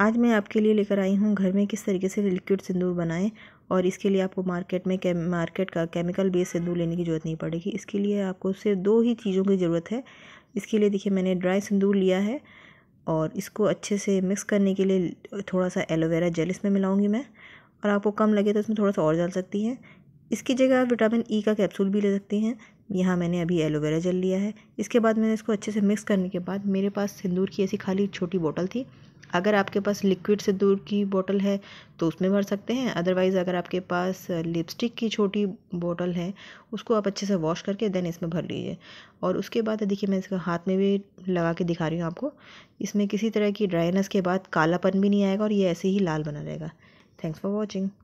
आज मैं आपके लिए लेकर आई हूँ घर में किस तरीके से लिक्विड सिंदूर बनाएं और इसके लिए आपको मार्केट में मार्केट का केमिकल बेस सिंदूर लेने की ज़रूरत नहीं पड़ेगी इसके लिए आपको सिर्फ दो ही चीज़ों की ज़रूरत है इसके लिए देखिए मैंने ड्राई सिंदूर लिया है और इसको अच्छे से मिक्स करने के लिए थोड़ा सा एलोवेरा जेल इसमें मिलाऊंगी मैं और आपको कम लगे तो इसमें थोड़ा सा और डाल सकती हैं इसकी जगह आप विटामिन ई e का कैप्सूल भी ले सकती हैं यहाँ मैंने अभी एलोवेरा जल लिया है इसके बाद मैंने इसको अच्छे से मिक्स करने के बाद मेरे पास सिंदूर की ऐसी खाली छोटी बोतल थी अगर आपके पास लिक्विड सिंदूर की बोतल है तो उसमें भर सकते हैं अदरवाइज़ अगर आपके पास लिपस्टिक की छोटी बोतल है उसको आप अच्छे से वॉश करके देन इसमें भर लीजिए और उसके बाद देखिए मैं इसका हाथ में भी लगा के दिखा रही हूँ आपको इसमें किसी तरह की ड्राइनेस के बाद कालापन भी नहीं आएगा और ये ऐसे ही लाल बना रहेगा थैंक्स फॉर वॉचिंग